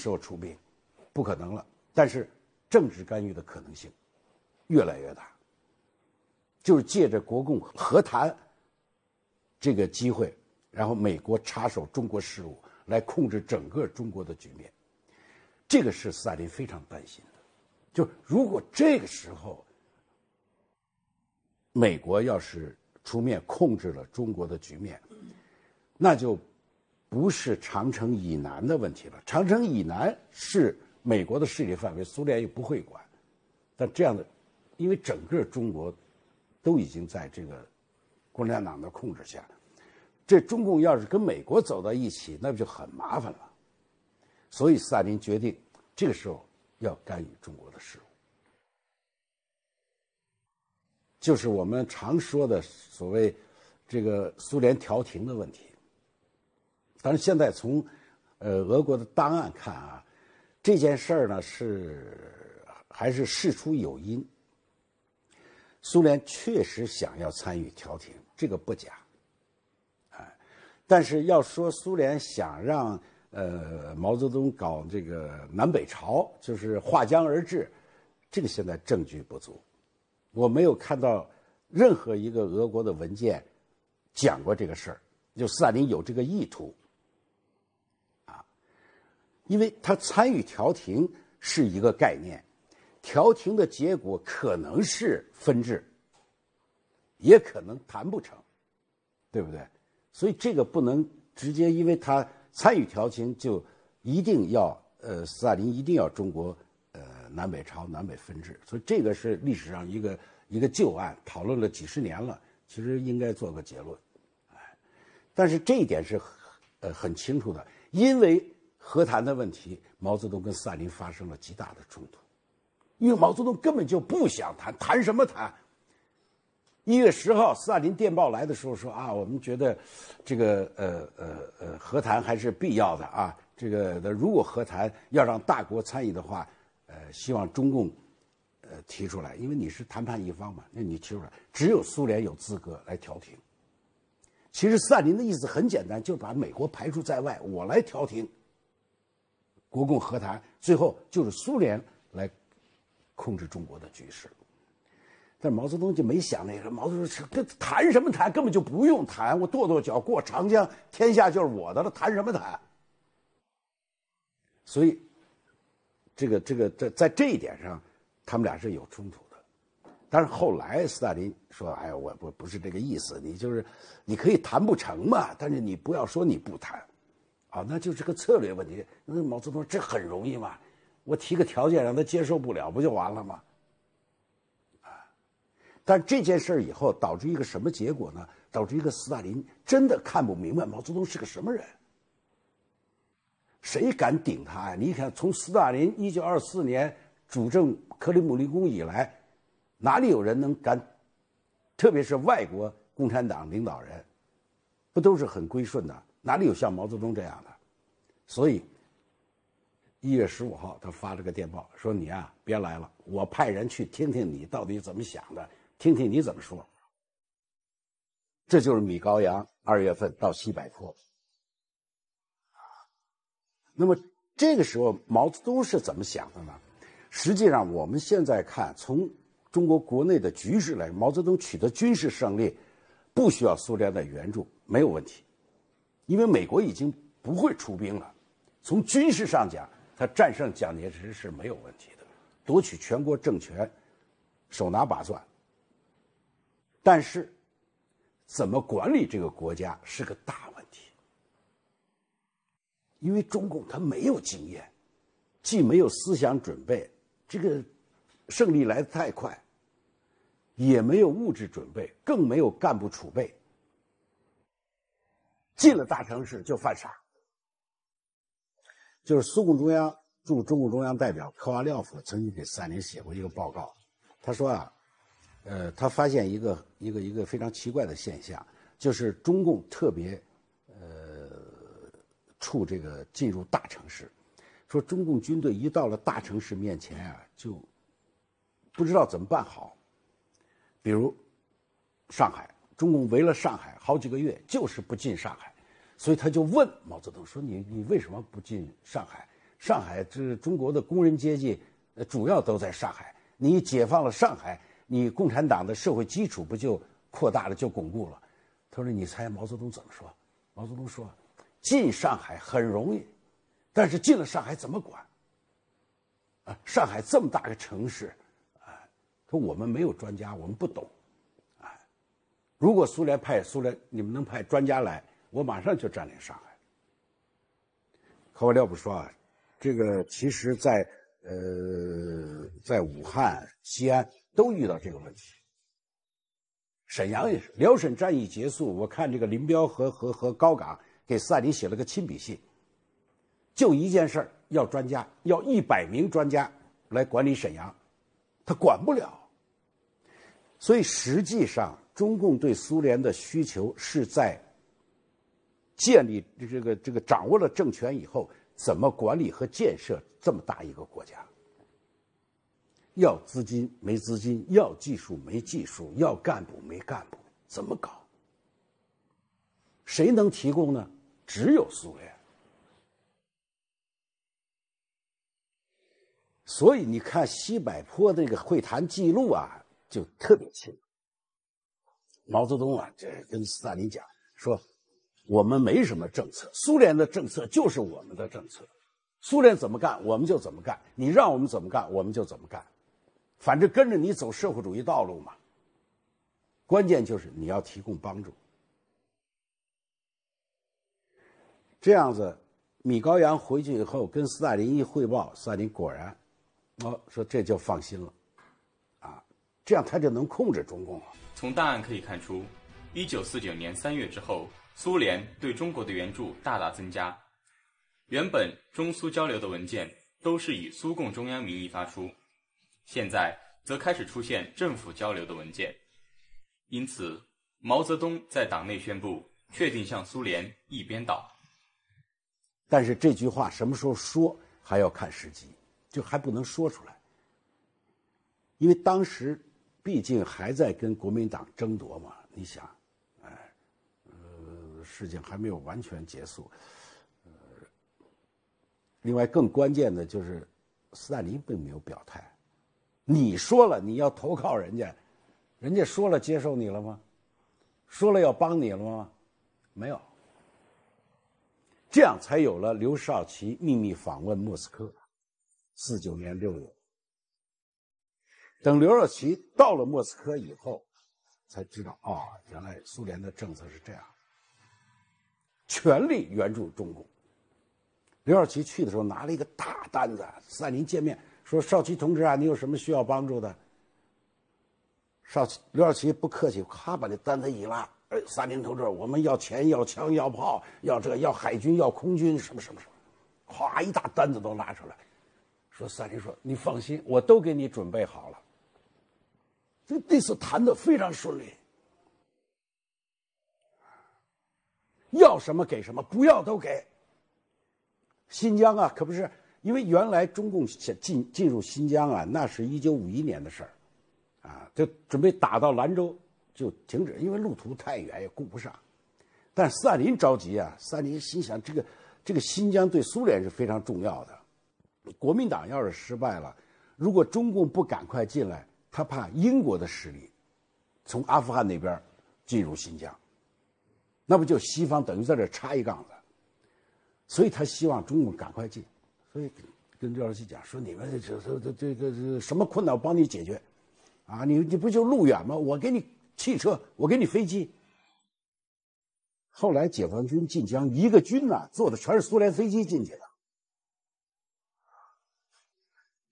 时候出兵，不可能了。但是政治干预的可能性越来越大，就是借着国共和谈这个机会，然后美国插手中国事务，来控制整个中国的局面。这个是斯大林非常担心的。就如果这个时候美国要是出面控制了中国的局面，那就。不是长城以南的问题了，长城以南是美国的势力范围，苏联又不会管。但这样的，因为整个中国都已经在这个共产党的控制下，这中共要是跟美国走到一起，那不就很麻烦了。所以斯大林决定这个时候要干预中国的事务，就是我们常说的所谓这个苏联调停的问题。但是现在从，呃，俄国的档案看啊，这件事儿呢是还是事出有因。苏联确实想要参与调停，这个不假，哎，但是要说苏联想让呃毛泽东搞这个南北朝，就是划江而治，这个现在证据不足。我没有看到任何一个俄国的文件讲过这个事儿，就斯大林有这个意图。因为他参与调停是一个概念，调停的结果可能是分治，也可能谈不成，对不对？所以这个不能直接因为他参与调停就一定要呃，斯大林一定要中国呃南北朝南北分治，所以这个是历史上一个一个旧案，讨论了几十年了，其实应该做个结论，哎，但是这一点是呃很清楚的，因为。和谈的问题，毛泽东跟斯大林发生了极大的冲突，因为毛泽东根本就不想谈，谈什么谈？一月十号，斯大林电报来的时候说：“啊，我们觉得这个呃呃呃和谈还是必要的啊，这个如果和谈要让大国参与的话，呃，希望中共呃提出来，因为你是谈判一方嘛，那你提出来，只有苏联有资格来调停。其实斯大林的意思很简单，就把美国排除在外，我来调停。”国共和谈最后就是苏联来控制中国的局势，但毛泽东就没想那个。毛泽东说：“跟谈什么谈？根本就不用谈，我跺跺脚过长江，天下就是我的了，谈什么谈？”所以，这个这个在在这一点上，他们俩是有冲突的。但是后来斯大林说：“哎呀，我不不是这个意思，你就是你可以谈不成嘛，但是你不要说你不谈。”啊，那就是个策略问题。那毛泽东这很容易嘛，我提个条件让他接受不了，不就完了吗？啊，但这件事儿以后导致一个什么结果呢？导致一个斯大林真的看不明白毛泽东是个什么人。谁敢顶他呀？你看，从斯大林一九二四年主政克里姆林宫以来，哪里有人能敢？特别是外国共产党领导人，不都是很归顺的？哪里有像毛泽东这样的？所以一月十五号，他发了个电报说：“你啊，别来了，我派人去听听你到底怎么想的，听听你怎么说。”这就是米高扬二月份到西柏坡。那么这个时候毛泽东是怎么想的呢？实际上，我们现在看从中国国内的局势来，毛泽东取得军事胜利不需要苏联的援助，没有问题。因为美国已经不会出兵了，从军事上讲，他战胜蒋介石是没有问题的，夺取全国政权，手拿把攥。但是，怎么管理这个国家是个大问题，因为中共他没有经验，既没有思想准备，这个胜利来得太快，也没有物质准备，更没有干部储备。进了大城市就犯傻，就是苏共中央驻中共中央代表科瓦廖夫曾经给三林写过一个报告，他说啊，呃，他发现一个一个一个非常奇怪的现象，就是中共特别，呃，处这个进入大城市，说中共军队一到了大城市面前啊，就不知道怎么办好，比如上海，中共围了上海好几个月，就是不进上海。所以他就问毛泽东说：“你你为什么不进上海？上海这中国的工人阶级，呃，主要都在上海。你解放了上海，你共产党的社会基础不就扩大了，就巩固了？”他说：“你猜毛泽东怎么说？”毛泽东说：“进上海很容易，但是进了上海怎么管？啊，上海这么大个城市，啊，说我们没有专家，我们不懂，啊，如果苏联派苏联，你们能派专家来？”我马上就占领上海。可我不不说啊，这个其实在呃，在武汉、西安都遇到这个问题。沈阳也是，辽沈战役结束，我看这个林彪和和和高岗给大林写了个亲笔信，就一件事儿，要专家，要一百名专家来管理沈阳，他管不了。所以实际上，中共对苏联的需求是在。建立这个这个掌握了政权以后，怎么管理和建设这么大一个国家？要资金没资金，要技术没技术，要干部没干部，怎么搞？谁能提供呢？只有苏联。所以你看西柏坡那个会谈记录啊，就特别清楚。毛泽东啊，这跟斯大林讲说。我们没什么政策，苏联的政策就是我们的政策，苏联怎么干我们就怎么干，你让我们怎么干我们就怎么干，反正跟着你走社会主义道路嘛。关键就是你要提供帮助。这样子，米高扬回去以后跟斯大林一汇报，斯大林果然，哦，说这就放心了，啊，这样他就能控制中共了。从档案可以看出。一九四九年三月之后，苏联对中国的援助大大增加。原本中苏交流的文件都是以苏共中央名义发出，现在则开始出现政府交流的文件。因此，毛泽东在党内宣布，确定向苏联一边倒。但是这句话什么时候说，还要看时机，就还不能说出来，因为当时毕竟还在跟国民党争夺嘛，你想。事情还没有完全结束。另外，更关键的就是，斯大林并没有表态。你说了你要投靠人家，人家说了接受你了吗？说了要帮你了吗？没有。这样才有了刘少奇秘密访问莫斯科。四九年六月，等刘少奇到了莫斯科以后，才知道啊，原来苏联的政策是这样。全力援助中共。刘少奇去的时候拿了一个大单子，斯大林见面说：“少奇同志啊，你有什么需要帮助的？”少奇刘少奇不客气，咔把这单子一拉，哎，斯大林同志，我们要钱，要枪，要炮，要这，个，要海军，要空军，什么什么什么，哗，一大单子都拉出来，说，斯大林说：“你放心，我都给你准备好了。”这这次谈的非常顺利。要什么给什么，不要都给。新疆啊，可不是，因为原来中共进进入新疆啊，那是一九五一年的事儿，啊，就准备打到兰州就停止，因为路途太远也顾不上。但斯大林着急啊，斯大林心想，这个这个新疆对苏联是非常重要的，国民党要是失败了，如果中共不赶快进来，他怕英国的势力从阿富汗那边进入新疆。那不就西方等于在这插一杠子，所以他希望中国赶快进，所以跟刘少奇讲说：“你们这这这这这什么困难，我帮你解决，啊，你你不就路远吗？我给你汽车，我给你飞机。”后来解放军进疆一个军呢，坐的全是苏联飞机进去的。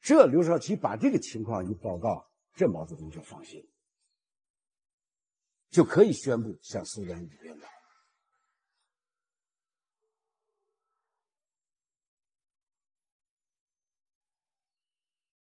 这刘少奇把这个情况一报告，这毛泽东就放心，就可以宣布向苏联一边了。